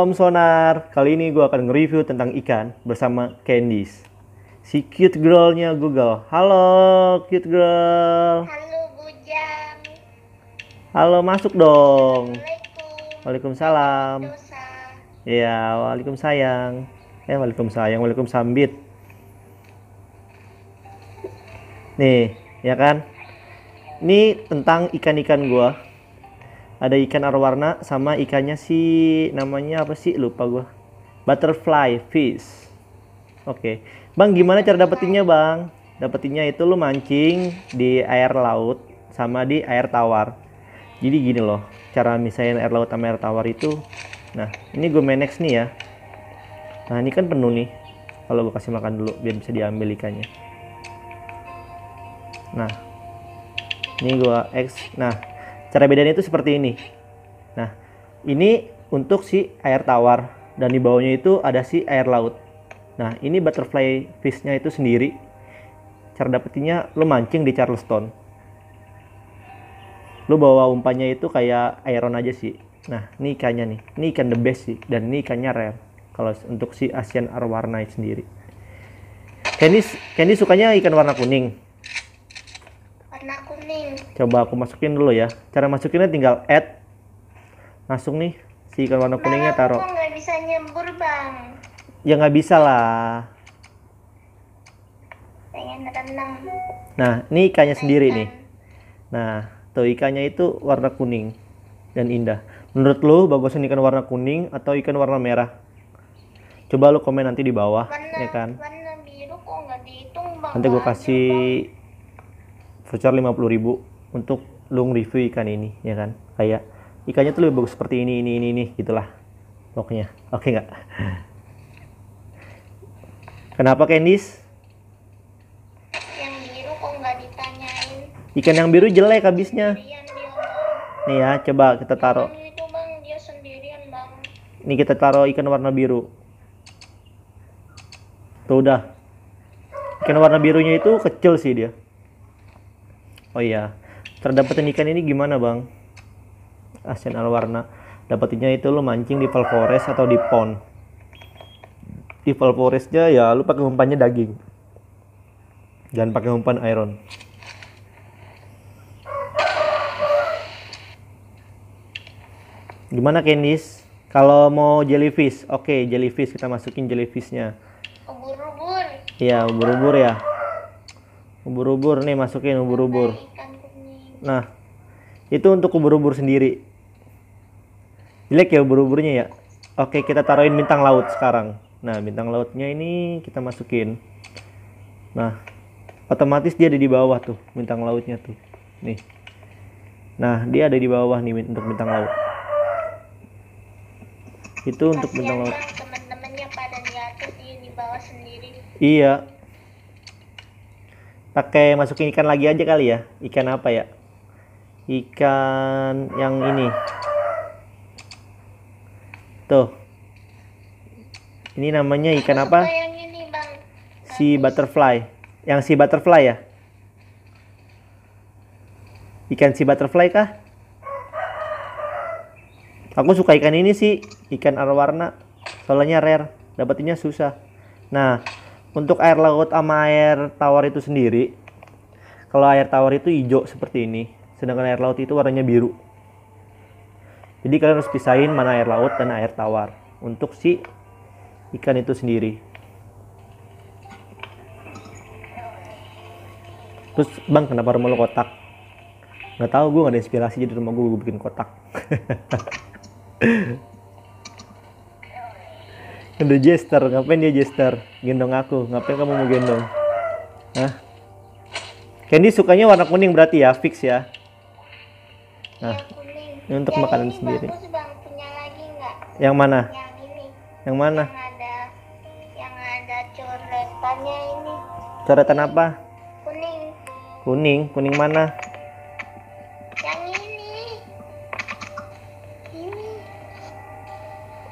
Om Sonar, kali ini gue akan nge-review tentang ikan bersama Candice Si cute girlnya Google, halo cute girl Halo Bujang Halo masuk dong Waalaikumsalam Iya, waalaikumsayang Eh, waalaikumsayang, waalaikumsambit Nih, ya kan? Ini tentang ikan-ikan gue ada ikan arwana sama ikannya si namanya apa sih lupa gua butterfly fish oke okay. bang gimana cara dapetinnya bang dapetinnya itu lu mancing di air laut sama di air tawar jadi gini loh cara misalnya air laut sama air tawar itu nah ini gue menex nih ya nah ini kan penuh nih kalau gue kasih makan dulu biar bisa diambil ikannya nah ini gue X nah Cara bedanya itu seperti ini. Nah, ini untuk si air tawar dan di bawahnya itu ada si air laut. Nah, ini butterfly fishnya itu sendiri. Cara dapetinnya lo mancing di Charleston. Lo bawa umpannya itu kayak iron aja sih. Nah, ini ikannya nih. Ini ikan the best sih dan ini ikannya rare. Kalau untuk si Asian arwarnai sendiri. Candy, Candy sukanya ikan warna kuning Coba aku masukin dulu ya. Cara masukinnya tinggal add. Langsung nih si ikan warna kuningnya taruh. Aku nggak bisa nyembur bang. Ya nggak bisa lah. Pengen renang. Nah, ini ikannya Pengen. sendiri nih. Nah, tuh ikannya itu warna kuning dan indah. Menurut lu bagusnya ikan warna kuning atau ikan warna merah? Coba lu komen nanti di bawah, warna, ya kan? Warna biru kok nggak dihitung bang. Nanti gue kasih voucher 50.000 untuk lu review ikan ini ya kan kayak ikannya tuh lebih bagus seperti ini ini ini ini gitulah pokoknya oke nggak hmm. kenapa Candice yang biru kok nggak ditanyain ikan yang biru jelek habisnya iya, nih ya coba kita taruh ini kita taruh ikan warna biru tuh udah ikan warna birunya itu kecil sih dia oh iya terdapat ikan ini gimana bang al Alwarna dapatnya itu lo mancing di Valpores atau di pond di aja ya lo pakai umpannya daging dan pakai umpan iron gimana Kenis? kalau mau jellyfish oke okay, jellyfish kita masukin jellyfishnya ubur-ubur ya ubur-ubur ya ubur-ubur nih masukin ubur-ubur nah itu untuk ubur-ubur sendiri jelek ya ubur-uburnya ya oke kita taruhin bintang laut sekarang nah bintang lautnya ini kita masukin nah otomatis dia ada di bawah tuh bintang lautnya tuh nih nah dia ada di bawah nih untuk bintang laut itu untuk bintang laut iya pakai masukin ikan lagi aja kali ya ikan apa ya ikan yang ini tuh ini namanya ikan apa si butterfly yang si butterfly ya ikan si butterfly kah aku suka ikan ini sih ikan arwarna soalnya rare dapetinnya susah nah untuk air laut sama air tawar itu sendiri kalau air tawar itu hijau seperti ini sedangkan air laut itu warnanya biru jadi kalian harus pisahin mana air laut dan air tawar untuk si ikan itu sendiri terus bang kenapa rumah lo kotak nggak tahu gue nggak ada inspirasi jadi rumah gue, gue bikin kotak ada jester, ngapain dia jester? gendong aku ngapain kamu mau gendong Hah? Candy sukanya warna kuning berarti ya fix ya nah ini untuk yang makanan ini sendiri bagus, Punya lagi enggak? yang mana yang, ini. yang mana yang ada, yang ada coretannya ini coretan apa kuning kuning kuning mana yang ini ini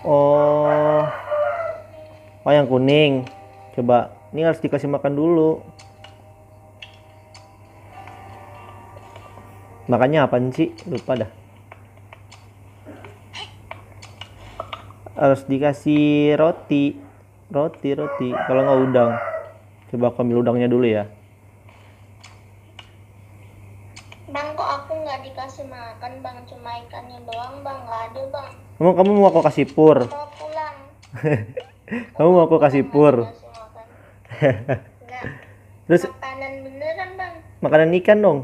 oh Oh yang kuning coba ini harus dikasih makan dulu makannya apa sih lupa dah harus dikasih roti roti roti kalau nggak udang coba aku ambil udangnya dulu ya bang kok aku nggak dikasih makan bang cuma ikannya doang bang nggak ada bang kamu kamu mau aku kasih pur kamu mau aku kasih pur Terus makanan beneran bang. Makanan ikan dong.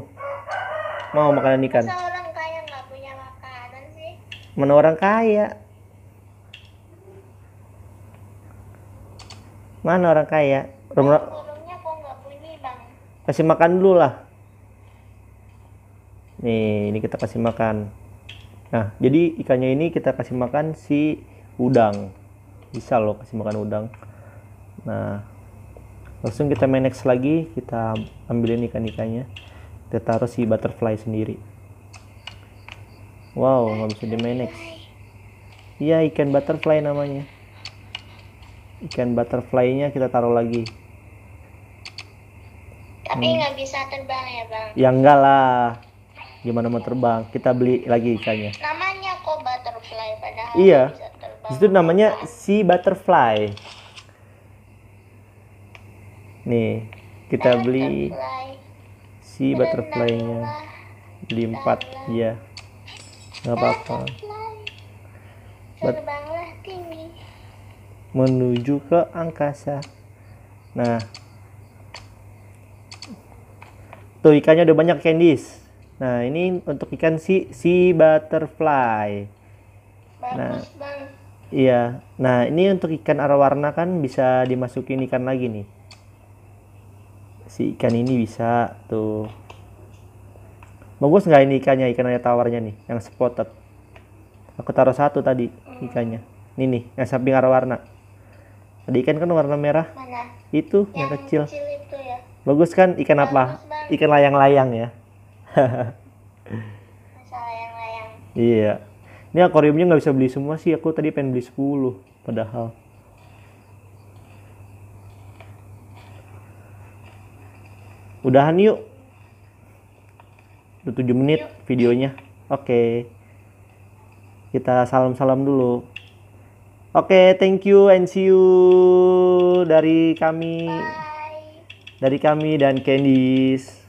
Mau makanan ikan. orang kaya nggak punya makanan sih? Mana orang kaya? Mana orang kaya? Rumah. nggak bunyi bang? Kasih makan dulu lah. Nih, ini kita kasih makan. Nah, jadi ikannya ini kita kasih makan si udang. Bisa loh kasih makan udang. Nah, langsung kita main next lagi kita ambilin ikan-ikannya kita taruh si butterfly sendiri wow nggak bisa di main next iya ikan butterfly namanya ikan butterfly-nya kita taruh lagi tapi nggak hmm. bisa terbang ya bang ya enggak lah gimana mau terbang kita beli lagi ikannya namanya kok butterfly padahal iya itu namanya si butterfly nih kita beli si butterflynya beli empat ya nggak apa-apa menuju ke angkasa nah tuh ikannya udah banyak candies nah ini untuk ikan si si butterfly nah iya nah ini untuk ikan arwarna kan bisa dimasukin ikan lagi nih si ikan ini bisa tuh bagus nggak ini ikannya ikan ayat tawarnya nih yang spotted aku taruh satu tadi ikannya ini nih yang samping arah warna tadi ikan kan warna merah Mana? itu yang, yang kecil, kecil itu ya? bagus kan ikan bagus apa banget. ikan layang-layang ya iya ini akuariumnya nggak bisa beli semua sih aku tadi pengen beli 10 padahal udahan yuk udah 7 menit yuk. videonya oke okay. kita salam-salam dulu oke okay, thank you and see you dari kami Bye. dari kami dan Candice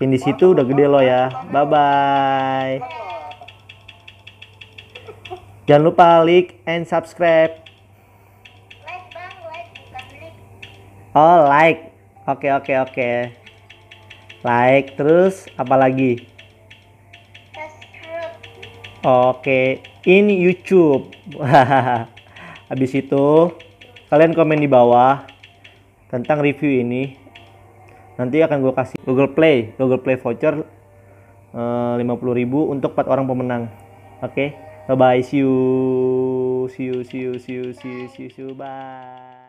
ini situ udah gede loh ya bye bye jangan lupa like and subscribe like oh like Oke, oke, oke. Like terus apa lagi? Oke, ini YouTube. Habis itu kalian komen di bawah tentang review ini. Nanti akan gue kasih Google Play, Google Play voucher eh, uh, 50.000 untuk 4 orang pemenang. Oke, okay? bye bye. See you. See you, see you, see you, see you, see you. Bye.